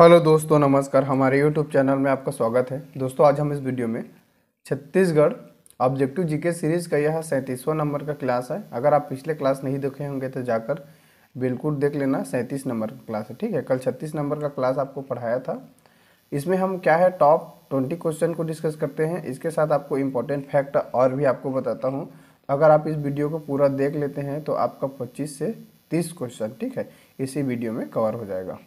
hello दोस्तों नमस्कार हमारे यूट्यूब चैनल में आपका स्वागत है दोस्तों आज हम इस वीडियो में छत्तीसगढ़ ऑब्जेक्टिव जीके सीरीज़ का यह सैंतीसवां नंबर का क्लास है अगर आप पिछले क्लास नहीं देखे होंगे तो जाकर बिल्कुल देख लेना सैंतीस नंबर का क्लास है ठीक है कल छत्तीस नंबर का क्लास आपको पढ़ाया था इसमें हम क्या है टॉप ट्वेंटी क्वेश्चन को डिस्कस करते हैं इसके साथ आपको इम्पोर्टेंट फैक्ट और भी आपको बताता हूँ अगर आप इस वीडियो को पूरा देख लेते हैं तो आपका पच्चीस से तीस क्वेश्चन ठीक है इसी वीडियो में कवर हो जाएगा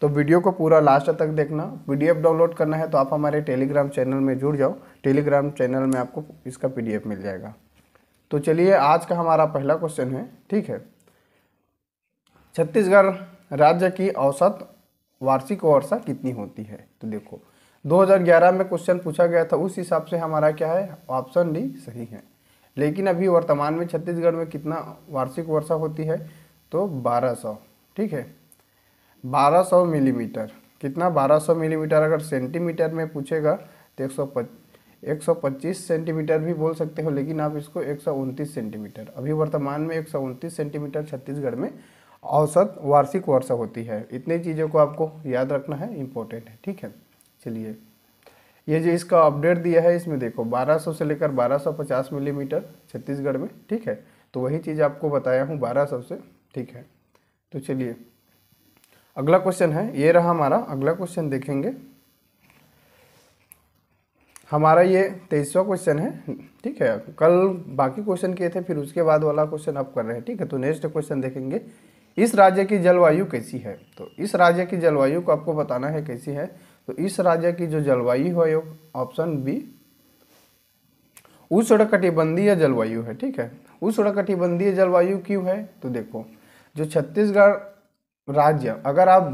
तो वीडियो को पूरा लास्ट तक देखना पी डाउनलोड करना है तो आप हमारे टेलीग्राम चैनल में जुड़ जाओ टेलीग्राम चैनल में आपको इसका पी मिल जाएगा तो चलिए आज का हमारा पहला क्वेश्चन है ठीक है छत्तीसगढ़ राज्य की औसत वार्षिक वर्षा कितनी होती है तो देखो 2011 में क्वेश्चन पूछा गया था उस हिसाब से हमारा क्या है ऑप्शन डी सही है लेकिन अभी वर्तमान में छत्तीसगढ़ में कितना वार्षिक वर्षा होती है तो 1200 ठीक है 1200 मिलीमीटर कितना 1200 मिलीमीटर अगर सेंटीमीटर में पूछेगा तो एक सौ एक सौ पच्चीस सेंटीमीटर भी बोल सकते हो लेकिन आप इसको एक सौ उनतीस सेंटीमीटर अभी वर्तमान में एक सौ उनतीस सेंटीमीटर छत्तीसगढ़ में औसत वार्षिक वर्षा होती है इतनी चीज़ों को आपको याद रखना है इम्पोर्टेंट है ठीक है चलिए ये जो इसका अपडेट दिया है इसमें देखो 1200 से लेकर 1250 मिलीमीटर छत्तीसगढ़ में ठीक है तो वही चीज़ आपको बताया हूँ 1200 से ठीक है तो चलिए अगला क्वेश्चन है ये रहा हमारा अगला क्वेश्चन देखेंगे हमारा ये तेईसवा क्वेश्चन है ठीक है कल बाकी क्वेश्चन किए थे फिर उसके बाद वाला क्वेश्चन आप कर रहे हैं ठीक है तो नेक्स्ट क्वेश्चन देखेंगे इस राज्य की जलवायु कैसी है तो इस राज्य की जलवायु को आपको बताना है कैसी है तो इस राज्य की जो जलवायु है ऑप्शन बी उष्णकटिबंधीय जलवायु है ठीक है उष्णकटिबंधीय जलवायु क्यों है तो देखो जो छत्तीसगढ़ राज्य अगर आप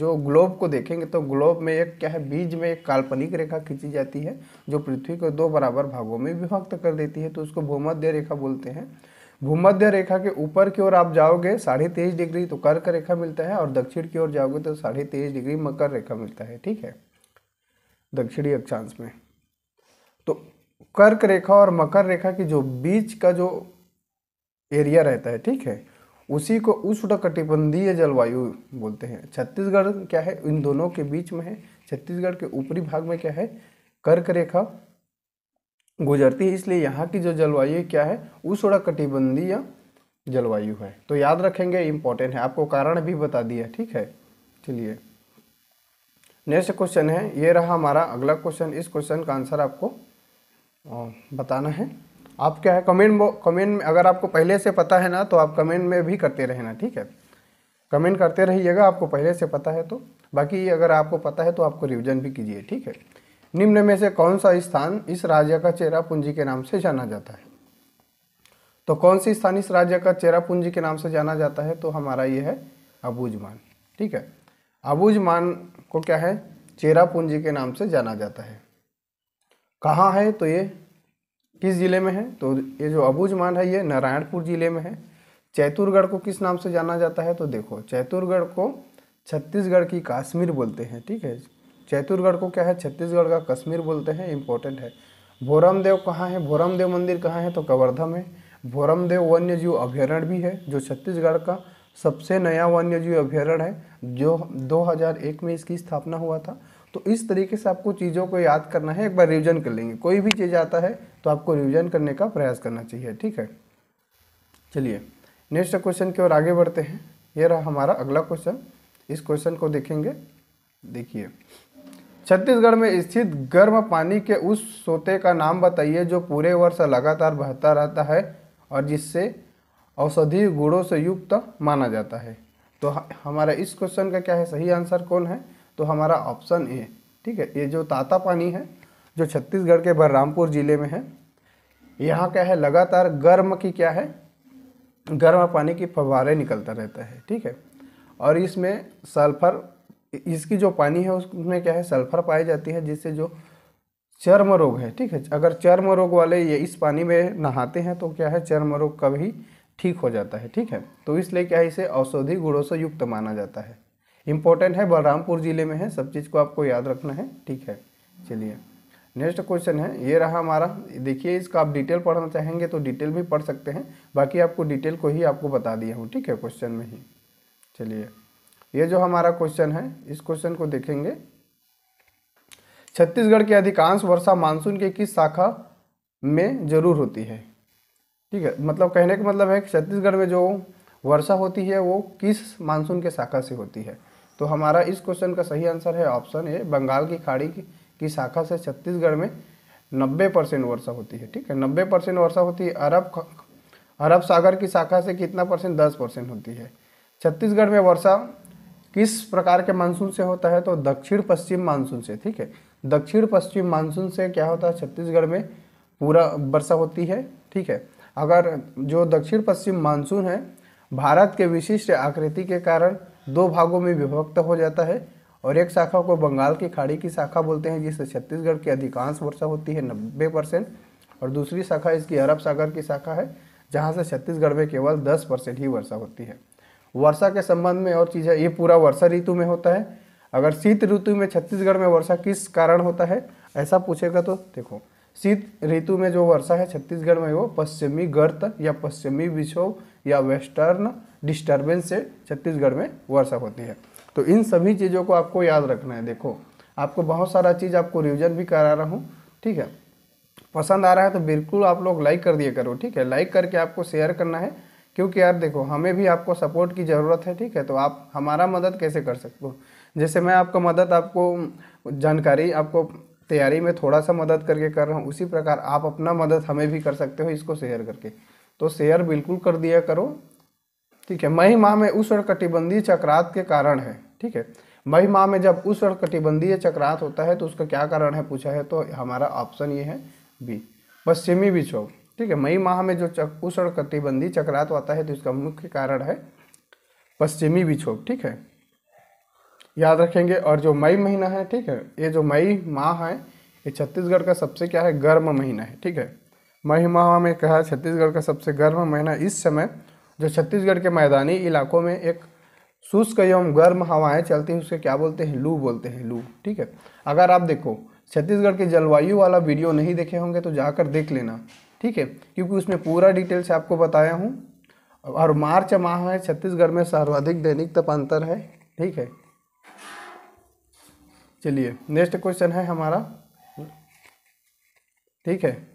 जो ग्लोब को देखेंगे तो ग्लोब में एक क्या है बीज में एक काल्पनिक रेखा खींची जाती है जो पृथ्वी को दो बराबर भागों में विभक्त कर देती है तो उसको भूमध्य रेखा बोलते हैं भूमध्य रेखा के ऊपर की ओर आप जाओगे साढ़े तेईस डिग्री तो कर्क रेखा मिलता है और दक्षिण की ओर जाओगे तो साढ़े तेईस डिग्री मकर रेखा मिलता है ठीक है दक्षिणी अक्षांश में तो कर्क रेखा और मकर रेखा की जो बीच का जो एरिया रहता है ठीक है उसी को उष्णकटिबंधीय जलवायु बोलते हैं छत्तीसगढ़ क्या है इन दोनों के बीच में है छत्तीसगढ़ के ऊपरी भाग में क्या है कर्क रेखा गुजरती है इसलिए यहाँ की जो जलवायु क्या है उष्णकटिबंधीय जलवायु है तो याद रखेंगे इंपॉर्टेंट है आपको कारण भी बता दिया ठीक है चलिए नेक्स्ट क्वेश्चन है ये रहा हमारा अगला क्वेश्चन इस क्वेश्चन का आंसर आपको बताना है आप क्या है कमेंट कमेंट में अगर आपको पहले से पता है ना तो आप कमेंट में भी करते रहना ठीक है कमेंट करते रहिएगा आपको पहले से पता है तो बाकी अगर आपको पता है तो आपको रिविजन भी कीजिए ठीक है निम्न में से कौन सा स्थान इस राज्य का चेरा पूंजी के नाम से जाना जाता है तो कौन सी स्थान इस राज्य का चेरा पूंजी के नाम से जाना जाता है तो हमारा ये है अबूजमान ठीक है अबूजमान को क्या है चेरा पूंजी के नाम से जाना जाता है कहाँ है तो ये किस ज़िले में है तो ये जो अबूझमान है ये नारायणपुर ज़िले में है चैतुरगढ़ को किस नाम से जाना जाता है तो देखो चैतुरगढ़ को छत्तीसगढ़ की काश्मीर बोलते हैं ठीक है चैतुरगढ़ को क्या है छत्तीसगढ़ का कश्मीर बोलते हैं इंपॉर्टेंट है भोरमदेव कहाँ है भोरमदेव मंदिर कहाँ है तो कवर्धा में भोरमदेव वन्य जीव अभ्यारण्य भी है जो छत्तीसगढ़ का सबसे नया वन्य जीव अभ्यारण्य है जो 2001 में इसकी स्थापना हुआ था तो इस तरीके से आपको चीज़ों को याद करना है एक बार रिविजन कर लेंगे कोई भी चीज़ आता है तो आपको रिविजन करने का प्रयास करना चाहिए ठीक है चलिए नेक्स्ट क्वेश्चन की ओर आगे बढ़ते हैं ये रहा हमारा अगला क्वेश्चन इस क्वेश्चन को देखेंगे देखिए छत्तीसगढ़ में स्थित गर्म पानी के उस सोते का नाम बताइए जो पूरे वर्ष लगातार बहता रहता है और जिससे औषधीय गुणों से युक्त माना जाता है तो हमारा इस क्वेश्चन का क्या है सही आंसर कौन है तो हमारा ऑप्शन ए ठीक है ये जो ताता पानी है जो छत्तीसगढ़ के बलरामपुर ज़िले में है यहाँ क्या है लगातार गर्म की क्या है गर्म पानी की फवारे निकलता रहता है ठीक है और इसमें सल्फर इसकी जो पानी है उसमें क्या है सल्फर पाई जाती है जिससे जो चर्म रोग है ठीक है अगर चर्म रोग वाले ये इस पानी में नहाते हैं तो क्या है चर्म रोग कभी ठीक हो जाता है ठीक है तो इसलिए क्या है इसे औषधि गुणों से युक्त माना जाता है इंपॉर्टेंट है बलरामपुर ज़िले में है सब चीज़ को आपको याद रखना है ठीक है चलिए नेक्स्ट क्वेश्चन है ये रहा हमारा देखिए इसका आप डिटेल पढ़ना चाहेंगे तो डिटेल भी पढ़ सकते हैं बाकी आपको डिटेल को ही आपको बता दिया हूँ ठीक है क्वेश्चन में ही चलिए ये जो हमारा क्वेश्चन है इस क्वेश्चन को देखेंगे छत्तीसगढ़ के अधिकांश वर्षा मानसून के किस शाखा में जरूर होती है ठीक है मतलब कहने का मतलब है कि छत्तीसगढ़ में जो वर्षा होती है वो किस मानसून के शाखा से होती है तो हमारा इस क्वेश्चन का सही आंसर है ऑप्शन ए बंगाल की खाड़ी की, की शाखा से छत्तीसगढ़ में नब्बे परसेंट वर्षा होती है ठीक है नब्बे परसेंट वर्षा होती है अरब अरब सागर की शाखा से कितना परसेंट दस परसेंट होती है छत्तीसगढ़ में वर्षा किस प्रकार के मानसून से होता है तो दक्षिण पश्चिम मानसून से ठीक है दक्षिण पश्चिम मानसून से क्या होता है छत्तीसगढ़ में पूरा वर्षा होती है ठीक है अगर जो दक्षिण पश्चिम मानसून है भारत के विशिष्ट आकृति के कारण दो भागों में विभक्त हो जाता है और एक शाखा को बंगाल की खाड़ी की शाखा बोलते हैं जिससे छत्तीसगढ़ की अधिकांश वर्षा होती है नब्बे परसेंट और दूसरी शाखा इसकी अरब सागर की शाखा है जहाँ से छत्तीसगढ़ में केवल दस परसेंट ही वर्षा होती है वर्षा के संबंध में और चीज़ें ये पूरा वर्षा ऋतु में होता है अगर शीत ऋतु में छत्तीसगढ़ में वर्षा किस कारण होता है ऐसा पूछेगा तो देखो शीत ऋतु में जो वर्षा है छत्तीसगढ़ में वो पश्चिमी गर्त या पश्चिमी विक्षोभ या वेस्टर्न डिस्टर्बेंस से छत्तीसगढ़ में वर्षा होती है तो इन सभी चीज़ों को आपको याद रखना है देखो आपको बहुत सारा चीज़ आपको रिविजन भी करा रहा हूँ ठीक है पसंद आ रहा है तो बिल्कुल आप लोग लाइक कर दिया करो ठीक है लाइक करके आपको शेयर करना है क्योंकि यार देखो हमें भी आपको सपोर्ट की ज़रूरत है ठीक है तो आप हमारा मदद कैसे कर सकते हो जैसे मैं आपका मदद आपको जानकारी आपको तैयारी में थोड़ा सा मदद करके कर रहा हूँ उसी प्रकार आप अपना मदद हमें भी कर सकते हो इसको शेयर करके तो शेयर बिल्कुल कर दिया करो ठीक है मई माह में कटिबंधीय चक्रात के कारण है ठीक है मई माह में जब उष्ण कटिबंधीय चक्रात होता है तो उसका क्या कारण है पूछा है तो हमारा ऑप्शन ये है बी पश्चिमी विक्षोभ ठीक है मई माह में जो चक कटिबंधीय चक्रात आता है तो इसका मुख्य कारण है पश्चिमी विक्षोभ ठीक है याद रखेंगे और जो मई महीना है ठीक है ये जो मई माह है ये छत्तीसगढ़ का सबसे क्या है गर्म महीना है ठीक है मई माह में कहा छत्तीसगढ़ का सबसे गर्म महीना इस समय जो छत्तीसगढ़ के मैदानी इलाकों में एक शुष्क एवं गर्म हवाएं चलती हैं उसके क्या बोलते हैं लू बोलते हैं लू ठीक है अगर आप देखो छत्तीसगढ़ के जलवायु वाला वीडियो नहीं देखे होंगे तो जाकर देख लेना ठीक है क्योंकि उसमें पूरा डिटेल से आपको बताया हूँ और मार्च माह में छत्तीसगढ़ में सर्वाधिक दैनिक तपांतर है ठीक है चलिए नेक्स्ट क्वेश्चन है हमारा ठीक है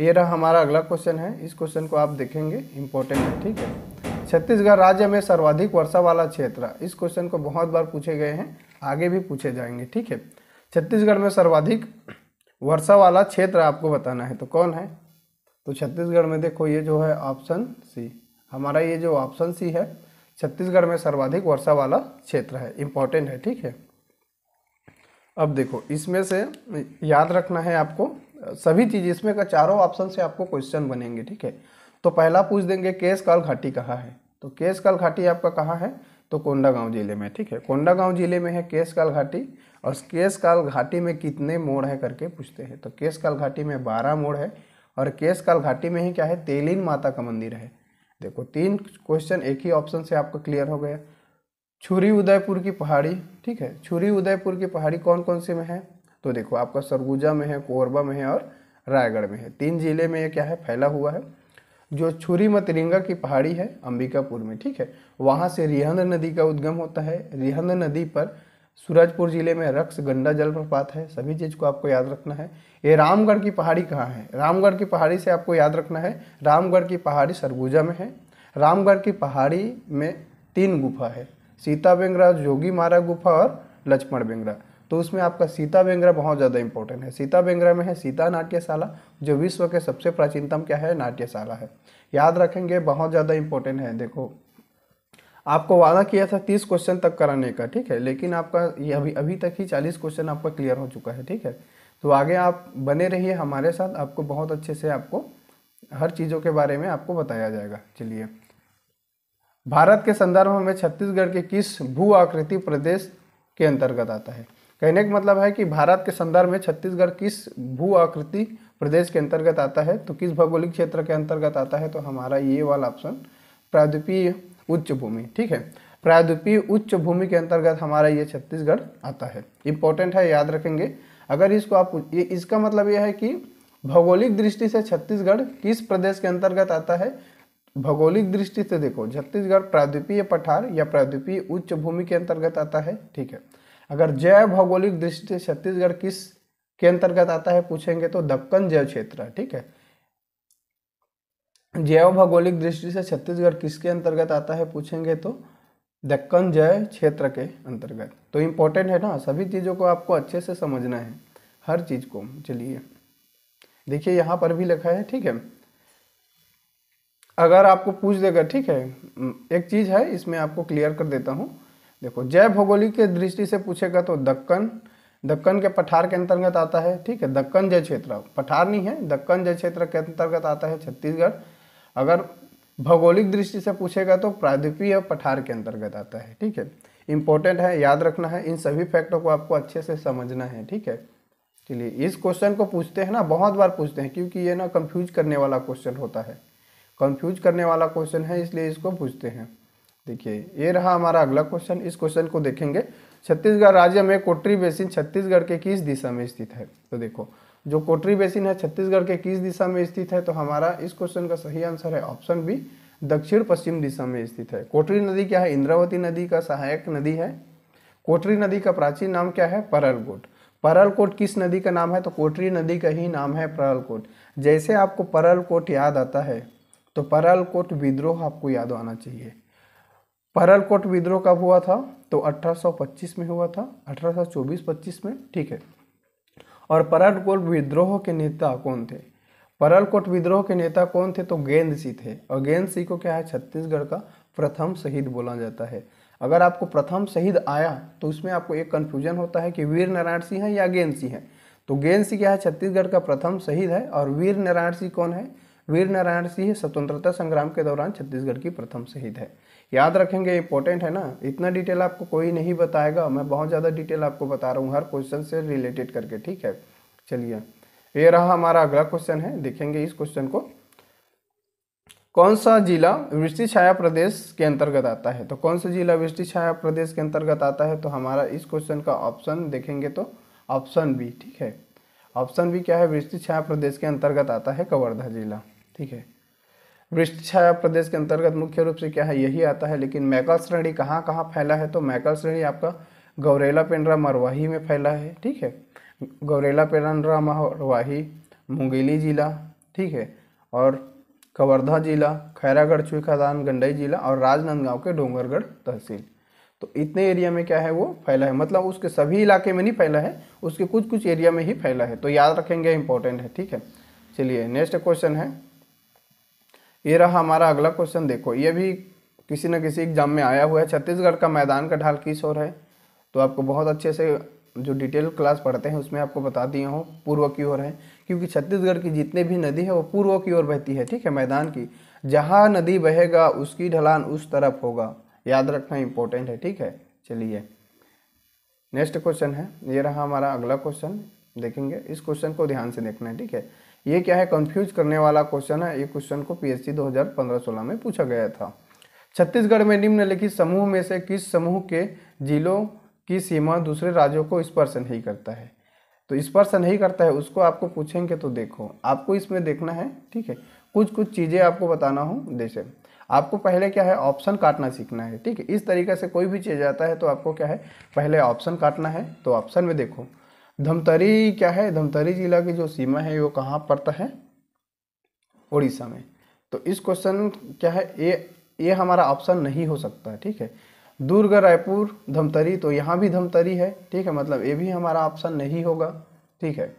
ये रहा हमारा अगला क्वेश्चन है इस क्वेश्चन को आप देखेंगे इम्पोर्टेंट है ठीक है छत्तीसगढ़ राज्य में सर्वाधिक वर्षा वाला क्षेत्र इस क्वेश्चन को बहुत बार पूछे गए हैं आगे भी पूछे जाएंगे ठीक है छत्तीसगढ़ में सर्वाधिक वर्षा वाला क्षेत्र आपको बताना है तो कौन है तो छत्तीसगढ़ में देखो ये जो है ऑप्शन सी हमारा ये जो ऑप्शन सी है छत्तीसगढ़ में सर्वाधिक वर्षा वाला क्षेत्र है इम्पोर्टेंट है ठीक है अब देखो इसमें से याद रखना है आपको सभी चीज़ इसमें का चारों ऑप्शन से आपको क्वेश्चन बनेंगे ठीक है तो पहला पूछ देंगे केस काल घाटी कहाँ है तो केस काल घाटी आपका कहाँ है तो कोंडागांव जिले में ठीक है कोंडागांव जिले में है केसकाल घाटी और केसकाल घाटी में कितने मोड़ है करके पूछते हैं तो केसकाल घाटी में बारह मोड़ है और केसकाल घाटी में ही क्या है तेलीन माता का मंदिर है देखो तीन क्वेश्चन एक ही ऑप्शन से आपका क्लियर हो गया छुरी उदयपुर की पहाड़ी ठीक है छुरी उदयपुर की पहाड़ी कौन कौन सी में है तो देखो आपका सरगुजा में है कोरबा में है और रायगढ़ में है तीन जिले में ये क्या है फैला हुआ है जो छुरी मतरिंगा की पहाड़ी है अंबिकापुर में ठीक है वहाँ से रिहंद नदी का उद्गम होता है रिहंद नदी पर सूरजपुर जिले में रक्स गंडा जलप्रपात है सभी चीज़ को आपको याद रखना है ये रामगढ़ की पहाड़ी कहाँ है रामगढ़ की पहाड़ी से आपको याद रखना है रामगढ़ की पहाड़ी सरगुजा में है रामगढ़ की पहाड़ी में तीन गुफा है सीता बेंगरा जोगी मारा गुफा और लक्ष्मण बेंगरा तो उसमें आपका सीता बेंगरा बहुत ज़्यादा इंपॉर्टेंट है सीता बेंगरा में है सीता नाट्यशाला जो विश्व के सबसे प्राचीनतम क्या है नाट्यशाला है याद रखेंगे बहुत ज़्यादा इंपॉर्टेंट है देखो आपको वादा किया था तीस क्वेश्चन तक कराने का ठीक है लेकिन आपका ये अभी अभी तक ही चालीस क्वेश्चन आपका क्लियर हो चुका है ठीक है तो आगे आप बने रहिए हमारे साथ आपको बहुत अच्छे से आपको हर चीज़ों के बारे में आपको बताया जाएगा चलिए भारत के संदर्भ में छत्तीसगढ़ के किस भू आकृति प्रदेश के अंतर्गत आता है कहने का मतलब है कि भारत के संदर्भ में छत्तीसगढ़ किस भू आकृति प्रदेश के अंतर्गत आता है तो किस भौगोलिक क्षेत्र के अंतर्गत आता है तो हमारा ये वाला ऑप्शन प्रायद्वीपीय उच्च भूमि ठीक है प्रायद्वीपीय उच्च भूमि के अंतर्गत हमारा ये छत्तीसगढ़ आता है इंपॉर्टेंट है याद रखेंगे अगर इसको आप ये इसका मतलब यह है कि भौगोलिक दृष्टि से छत्तीसगढ़ किस प्रदेश के अंतर्गत आता है भौगोलिक दृष्टि से देखो छत्तीसगढ़ प्रायद्वीपीय पठार या प्रायद्वीपीय उच्च भूमि के अंतर्गत आता है ठीक है अगर जैव भौगोलिक दृष्टि से छत्तीसगढ़ किस के अंतर्गत आता है पूछेंगे तो दक्कन जैव क्षेत्र ठीक है जैव भौगोलिक दृष्टि से छत्तीसगढ़ किसके अंतर्गत आता है पूछेंगे तो दक्कन जय क्षेत्र के अंतर्गत तो इम्पोर्टेंट है ना सभी चीज़ों को आपको अच्छे से समझना है हर चीज़ को चलिए देखिए यहाँ पर भी लिखा है ठीक है अगर आपको पूछ देगा ठीक है एक चीज़ है इसमें आपको क्लियर कर देता हूँ देखो जय भौगोलिक के दृष्टि से पूछेगा तो दक्कन दक्कन के पठार के अंतर्गत आता है ठीक है दक्कन जय क्षेत्र पठार नहीं है दक्कन जय क्षेत्र के अंतर्गत आता है छत्तीसगढ़ अगर भौगोलिक दृष्टि से पूछेगा तो प्रादीपीय पठार के अंतर्गत आता है ठीक है इंपॉर्टेंट है याद रखना है इन सभी फैक्टों को आपको अच्छे से समझना है ठीक है चलिए इस क्वेश्चन को पूछते हैं ना बहुत बार पूछते हैं क्योंकि ये ना कंफ्यूज करने वाला क्वेश्चन होता है कंफ्यूज करने वाला क्वेश्चन है इसलिए इसको पूछते हैं देखिए ये रहा हमारा अगला क्वेश्चन इस क्वेश्चन को देखेंगे छत्तीसगढ़ राज्य में कोटरी बेसिन छत्तीसगढ़ के किस दिशा में स्थित है तो देखो जो कोटरी बेसिन है छत्तीसगढ़ के किस दिशा में स्थित है तो हमारा इस क्वेश्चन का सही आंसर है ऑप्शन बी दक्षिण पश्चिम दिशा में स्थित है कोटरी नदी क्या है इंद्रावती नदी का सहायक नदी है कोटरी नदी का प्राचीन नाम क्या है परलकोट परलकोट किस नदी का नाम है तो कोटरी नदी का ही नाम है परलकोट जैसे आपको परलकोट याद आता है तो परलकोट विद्रोह आपको याद आना चाहिए परलकोट विद्रोह कब हुआ था तो 1825 में हुआ था 1824-25 में ठीक है और परलकोट विद्रोह के नेता कौन थे परलकोट विद्रोह के नेता कौन थे तो गेंद सिंह थे और गेंद सिंह को क्या है छत्तीसगढ़ का प्रथम शहीद बोला जाता है अगर आपको प्रथम शहीद आया तो उसमें आपको एक कन्फ्यूजन होता है कि वीर नारायण सिंह है या गेंद सिंह है तो गेंद सिंह क्या है छत्तीसगढ़ का प्रथम शहीद है और वीर नारायण सिंह कौन है वीर नारायण सिंह स्वतंत्रता संग्राम के दौरान छत्तीसगढ़ की प्रथम शहीद है याद रखेंगे इंपॉर्टेंट है ना इतना डिटेल आपको कोई नहीं बताएगा मैं बहुत ज़्यादा डिटेल आपको बता रहा हूँ हर क्वेश्चन से रिलेटेड करके ठीक है चलिए ये रहा हमारा अगला क्वेश्चन है देखेंगे इस क्वेश्चन को कौन सा जिला वृष्टि छाया प्रदेश के अंतर्गत आता है तो कौन सा जिला वृष्टि छाया प्रदेश के अंतर्गत आता है तो हमारा इस क्वेश्चन का ऑप्शन देखेंगे तो ऑप्शन बी ठीक है ऑप्शन बी क्या है वृष्टि छाया प्रदेश के अंतर्गत आता है कवर्धा जिला ठीक है वृक्ष छाया प्रदेश के अंतर्गत मुख्य रूप से क्या है यही आता है लेकिन मैकल श्रेणी कहाँ कहाँ फैला है तो मैकल श्रेणी आपका गौरेला पेंड्रा मरवाही में फैला है ठीक है गौरेला पेंड्रा मरवाही मुंगेली जिला ठीक है और कवर्धा जिला खैरागढ़ चुई खदान गंडई जिला और राजनांदगांव के डोंगरगढ़ तहसील तो इतने एरिया में क्या है वो फैला है मतलब उसके सभी इलाके में नहीं फैला है उसके कुछ कुछ एरिया में ही फैला है तो याद रखेंगे इंपॉर्टेंट है ठीक है चलिए नेक्स्ट क्वेश्चन है ये रहा हमारा अगला क्वेश्चन देखो ये भी किसी न किसी एग्जाम में आया हुआ है छत्तीसगढ़ का मैदान का ढाल किस ओर है तो आपको बहुत अच्छे से जो डिटेल क्लास पढ़ते हैं उसमें आपको बता दिए हूँ पूर्व की ओर है क्योंकि छत्तीसगढ़ की जितने भी नदी है वो पूर्व की ओर बहती है ठीक है मैदान की जहाँ नदी बहेगा उसकी ढलान उस तरफ होगा याद रखना इम्पोर्टेंट है ठीक है चलिए नेक्स्ट क्वेश्चन है ये रहा हमारा अगला क्वेश्चन देखेंगे इस क्वेश्चन को ध्यान से देखना है ठीक है ये क्या है कंफ्यूज करने वाला क्वेश्चन है ये क्वेश्चन को पीएससी 2015-16 में पूछा गया था छत्तीसगढ़ में निम्नलिखित समूह में से किस समूह के जिलों की सीमा दूसरे राज्यों को स्पर्श नहीं करता है तो स्पर्श नहीं करता है उसको आपको पूछेंगे तो देखो आपको इसमें देखना है ठीक है कुछ कुछ चीज़ें आपको बताना हो जैसे आपको पहले क्या है ऑप्शन काटना सीखना है ठीक है इस तरीके से कोई भी चीज़ आता है तो आपको क्या है पहले ऑप्शन काटना है तो ऑप्शन में देखो धमतरी क्या है धमतरी जिला की जो सीमा है वो कहाँ पड़ता है उड़ीसा में तो इस क्वेश्चन क्या है ये ये हमारा ऑप्शन नहीं हो सकता है ठीक है दुर्ग रायपुर धमतरी तो यहाँ भी धमतरी है ठीक है मतलब ये भी हमारा ऑप्शन नहीं होगा ठीक है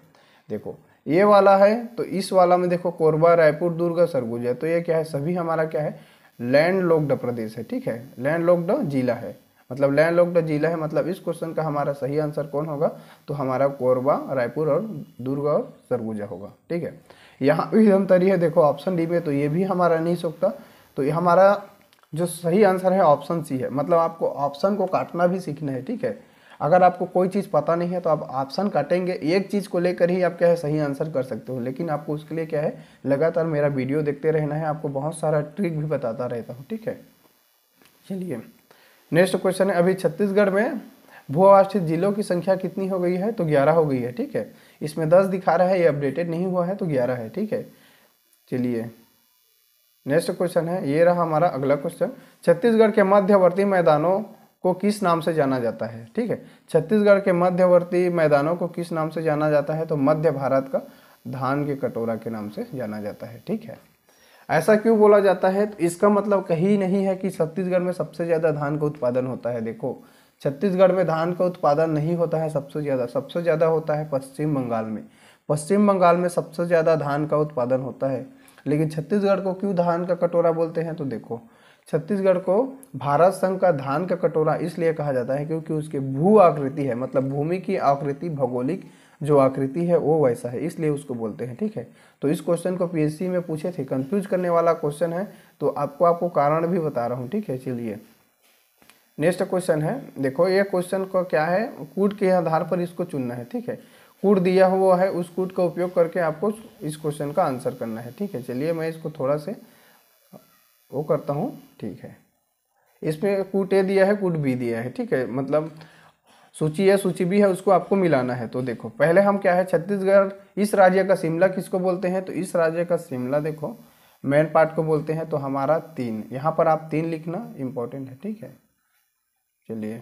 देखो ये वाला है तो इस वाला में देखो कोरबा रायपुर दुर्ग सरगुजा तो ये क्या है सभी हमारा क्या है लैंड लोकड प्रदेश है ठीक है लैंड लॉकड जिला है मतलब लैंड जिला है मतलब इस क्वेश्चन का हमारा सही आंसर कौन होगा तो हमारा कोरबा रायपुर और दुर्ग और सरगुजा होगा ठीक है यहाँ भी धमतरी है देखो ऑप्शन डी में तो ये भी हमारा नहीं सोखता तो ये हमारा जो सही आंसर है ऑप्शन सी है मतलब आपको ऑप्शन को काटना भी सीखना है ठीक है अगर आपको कोई चीज़ पता नहीं है तो आप ऑप्शन काटेंगे एक चीज़ को लेकर ही आप क्या है सही आंसर कर सकते हो लेकिन आपको उसके लिए क्या है लगातार मेरा वीडियो देखते रहना है आपको बहुत सारा ट्रिक भी बताता रहता हूँ ठीक है चलिए नेक्स्ट क्वेश्चन है अभी छत्तीसगढ़ में भूआवासित जिलों की संख्या कितनी हो गई है तो ग्यारह हो गई है ठीक है इसमें दस दिखा रहा है ये अपडेटेड नहीं हुआ है तो ग्यारह है ठीक है चलिए नेक्स्ट क्वेश्चन है ये रहा हमारा अगला क्वेश्चन छत्तीसगढ़ के मध्यवर्ती मैदानों को किस नाम से जाना जाता है ठीक है छत्तीसगढ़ के मध्यवर्ती मैदानों को किस नाम से जाना जाता है तो मध्य भारत का धान के कटोरा के नाम से जाना जाता है ठीक है ऐसा क्यों बोला जाता है तो इसका मतलब कहीं नहीं है कि छत्तीसगढ़ में सबसे ज़्यादा धान का उत्पादन होता है देखो छत्तीसगढ़ में धान का उत्पादन नहीं होता है सबसे ज़्यादा सबसे ज़्यादा होता है पश्चिम बंगाल में पश्चिम बंगाल में सबसे ज़्यादा धान का उत्पादन होता है लेकिन छत्तीसगढ़ को क्यों धान का कटोरा बोलते हैं तो देखो छत्तीसगढ़ को भारत संघ का धान का कटोरा इसलिए कहा जाता है क्योंकि उसके भू आकृति है मतलब भूमि की आकृति भौगोलिक जो आकृति है वो वैसा है इसलिए उसको बोलते हैं ठीक है तो इस क्वेश्चन को पीएससी में पूछे थे कंफ्यूज करने वाला क्वेश्चन है तो आपको आपको कारण भी बता रहा हूँ ठीक है चलिए नेक्स्ट क्वेश्चन है देखो ये क्वेश्चन को क्या है कूट के आधार पर इसको चुनना है ठीक है कूट दिया हुआ है उस कूट का उपयोग करके आपको इस क्वेश्चन का आंसर करना है ठीक है चलिए मैं इसको थोड़ा से वो करता हूँ ठीक है इसमें कूट ए दिया है कूट बी दिया है ठीक है मतलब सूची ए सूची बी है उसको आपको मिलाना है तो देखो पहले हम क्या है छत्तीसगढ़ इस राज्य का शिमला किसको बोलते हैं तो इस राज्य का शिमला देखो मेन पार्ट को बोलते हैं तो हमारा तीन यहाँ पर आप तीन लिखना इम्पोर्टेंट है ठीक है चलिए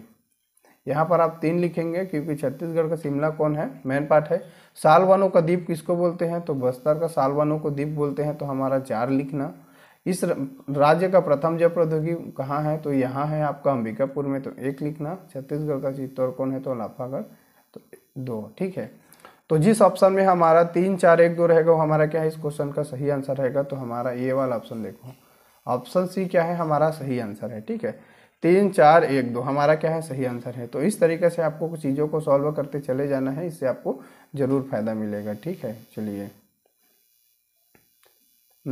यहाँ पर आप तीन लिखेंगे क्योंकि छत्तीसगढ़ का शिमला कौन है मेन पार्ट है सालवानों का द्वीप किसको बोलते हैं तो बस्तर का सालवानों को द्वीप बोलते हैं तो हमारा चार लिखना इस राज्य का प्रथम जय प्रौद्योगिकी कहाँ है तो यहाँ है आपका अंबिकापुर में तो एक लिखना छत्तीसगढ़ का चित्तौर कौन है तो लाफागढ़ तो दो ठीक है तो जिस ऑप्शन में हमारा तीन चार एक दो रहेगा वो हमारा क्या है इस क्वेश्चन का सही आंसर रहेगा तो हमारा ये वाला ऑप्शन देखो ऑप्शन सी क्या है हमारा सही आंसर है ठीक है तीन चार एक दो हमारा क्या है सही आंसर है तो इस तरीके से आपको कुछ चीज़ों को सॉल्व करते चले जाना है इससे आपको ज़रूर फायदा मिलेगा ठीक है चलिए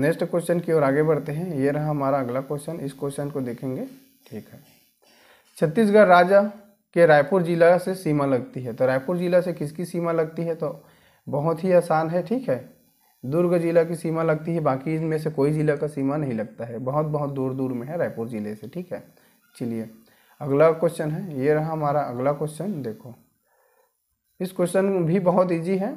नेक्स्ट क्वेश्चन की ओर आगे बढ़ते हैं ये रहा हमारा अगला क्वेश्चन इस क्वेश्चन को देखेंगे ठीक है छत्तीसगढ़ राजा के रायपुर जिला से सीमा लगती है तो रायपुर जिला से किसकी सीमा लगती है तो बहुत ही आसान है ठीक है दुर्ग जिला की सीमा लगती है बाकी इनमें से कोई ज़िला का सीमा नहीं लगता है बहुत बहुत दूर दूर में है रायपुर ज़िले से ठीक है चलिए अगला क्वेश्चन है ये रहा हमारा अगला क्वेश्चन देखो इस क्वेश्चन भी बहुत ईजी है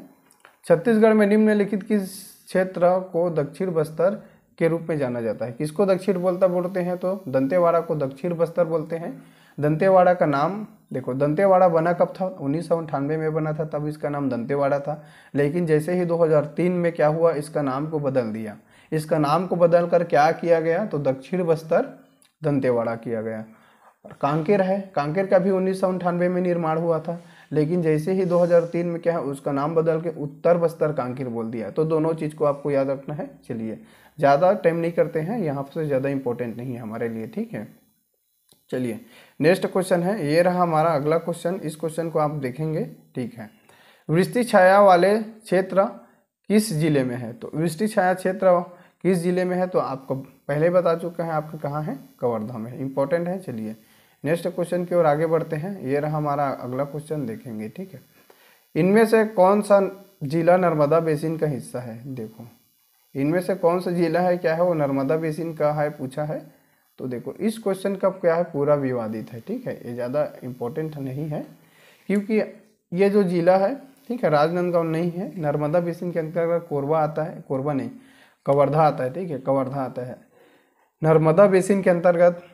छत्तीसगढ़ में निम्नलिखित किस क्षेत्र को दक्षिण बस्तर के रूप में जाना जाता है किसको दक्षिण बोलता बोलते हैं तो दंतेवाड़ा को दक्षिण बस्तर बोलते हैं दंतेवाड़ा का नाम देखो दंतेवाड़ा बना कब था उन्नीस में बना था तब इसका नाम दंतेवाड़ा था लेकिन जैसे ही 2003 में क्या हुआ इसका नाम को बदल दिया इसका नाम को बदल कर क्या किया गया तो दक्षिण बस्तर दंतेवाड़ा किया गया और कांकेर है कांकेर का भी उन्नीस में निर्माण हुआ था लेकिन जैसे ही 2003 में क्या है उसका नाम बदल के उत्तर बस्तर कांकिर बोल दिया तो दोनों चीज़ को आपको याद रखना है चलिए ज़्यादा टाइम नहीं करते हैं यहाँ से ज़्यादा इंपॉर्टेंट नहीं है हमारे लिए ठीक है चलिए नेक्स्ट क्वेश्चन है ये रहा हमारा अगला क्वेश्चन इस क्वेश्चन को आप देखेंगे ठीक है वृष्टि छाया वाले क्षेत्र किस जिले में है तो वृष्टि छाया क्षेत्र किस जिले में है तो आपको पहले बता चुका है आपका कहाँ है कवर्धा में इंपॉर्टेंट है चलिए नेक्स्ट क्वेश्चन की ओर आगे बढ़ते हैं ये रहा हमारा अगला क्वेश्चन देखेंगे ठीक है इनमें से कौन सा जिला नर्मदा बेसिन का हिस्सा है देखो इनमें से कौन सा जिला है क्या है वो नर्मदा बेसिन का है पूछा है तो देखो इस क्वेश्चन का क्या है पूरा विवादित है ठीक है ये ज़्यादा इम्पोर्टेंट नहीं है क्योंकि ये जो जिला है ठीक है राजनांदगांव नहीं है नर्मदा बेसिन के अंतर्गत कोरबा आता है कोरबा नहीं कवर्धा आता है ठीक है कवर्धा आता है नर्मदा बेसिन के अंतर्गत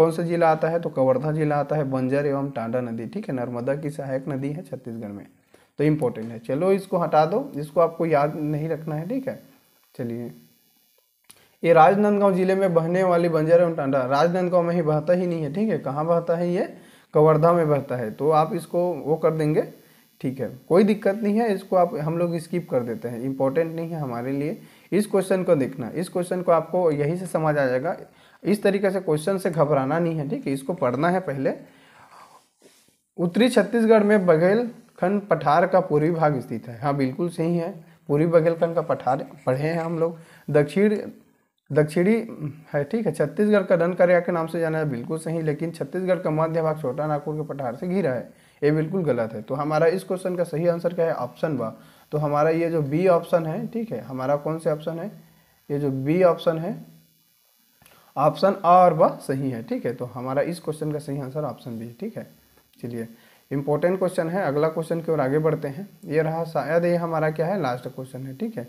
कौन सा जिला आता है तो कवर्धा जिला आता है बंजर एवं टांडा नदी ठीक है नर्मदा की सहायक नदी है छत्तीसगढ़ में तो इम्पोर्टेंट है चलो इसको हटा दो इसको आपको याद नहीं रखना है ठीक है चलिए ये राजनांदगांव जिले में बहने वाली बंजर एवं टांडा राजनांदगांव में ही बहता ही नहीं है ठीक है कहाँ बहता है ये कवर्धा में बहता है तो आप इसको वो कर देंगे ठीक है कोई दिक्कत नहीं है इसको आप हम लोग स्किप कर देते हैं इम्पोर्टेंट नहीं है हमारे लिए इस क्वेश्चन को देखना इस क्वेश्चन को आपको यही से समझ आ जाएगा इस तरीके से क्वेश्चन से घबराना नहीं है ठीक है इसको पढ़ना है पहले उत्तरी छत्तीसगढ़ में बघेलखंड पठार का पूर्वी भाग स्थित है हाँ बिल्कुल सही है पूर्वी बघेलखंड का पठार पढ़े हैं हम लोग दक्षिण दक्षिणी है ठीक है छत्तीसगढ़ का रन के नाम से जाना है बिल्कुल सही लेकिन छत्तीसगढ़ का मध्य भाग छोटा नागपुर के पठार से घिरा है ये बिल्कुल गलत है तो हमारा इस क्वेश्चन का सही आंसर क्या है ऑप्शन वा तो हमारा ये जो बी ऑप्शन है ठीक है हमारा कौन से ऑप्शन है ये जो बी ऑप्शन है ऑप्शन अ और ब सही है ठीक है तो हमारा इस क्वेश्चन का सही आंसर ऑप्शन बी ठीक है चलिए इंपॉर्टेंट क्वेश्चन है अगला क्वेश्चन की ओर आगे बढ़ते हैं ये रहा शायद ये हमारा क्या है लास्ट क्वेश्चन है ठीक है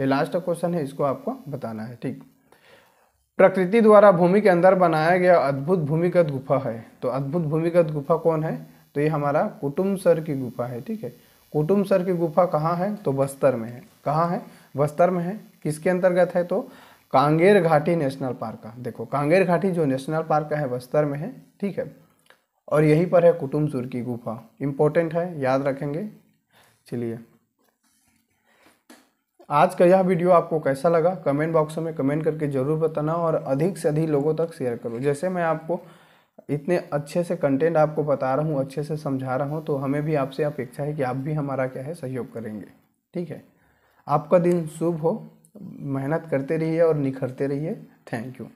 ये लास्ट क्वेश्चन है इसको आपको बताना है ठीक प्रकृति द्वारा भूमि के अंदर बनाया गया अद्भुत भूमिगत गुफा है तो अद्भुत भूमिगत गुफा कौन है तो ये हमारा कुटुम सर की गुफा है ठीक है कुटुम सर की गुफा कहाँ है तो बस्तर में है कहाँ है बस्तर में है किसके अंतर्गत है तो कांगेर घाटी नेशनल पार्क का देखो कांगेर घाटी जो नेशनल पार्क का है बस्तर में है ठीक है और यहीं पर है कुटुमसुर की गुफा इम्पोर्टेंट है याद रखेंगे चलिए आज का यह वीडियो आपको कैसा लगा कमेंट बॉक्स में कमेंट करके ज़रूर बताना और अधिक से अधिक लोगों तक शेयर करो जैसे मैं आपको इतने अच्छे से कंटेंट आपको बता रहा हूँ अच्छे से समझा रहा हूँ तो हमें भी आपसे अपेक्षा है कि आप भी हमारा क्या है सहयोग करेंगे ठीक है आपका दिन शुभ हो मेहनत करते रहिए और निखरते रहिए थैंक यू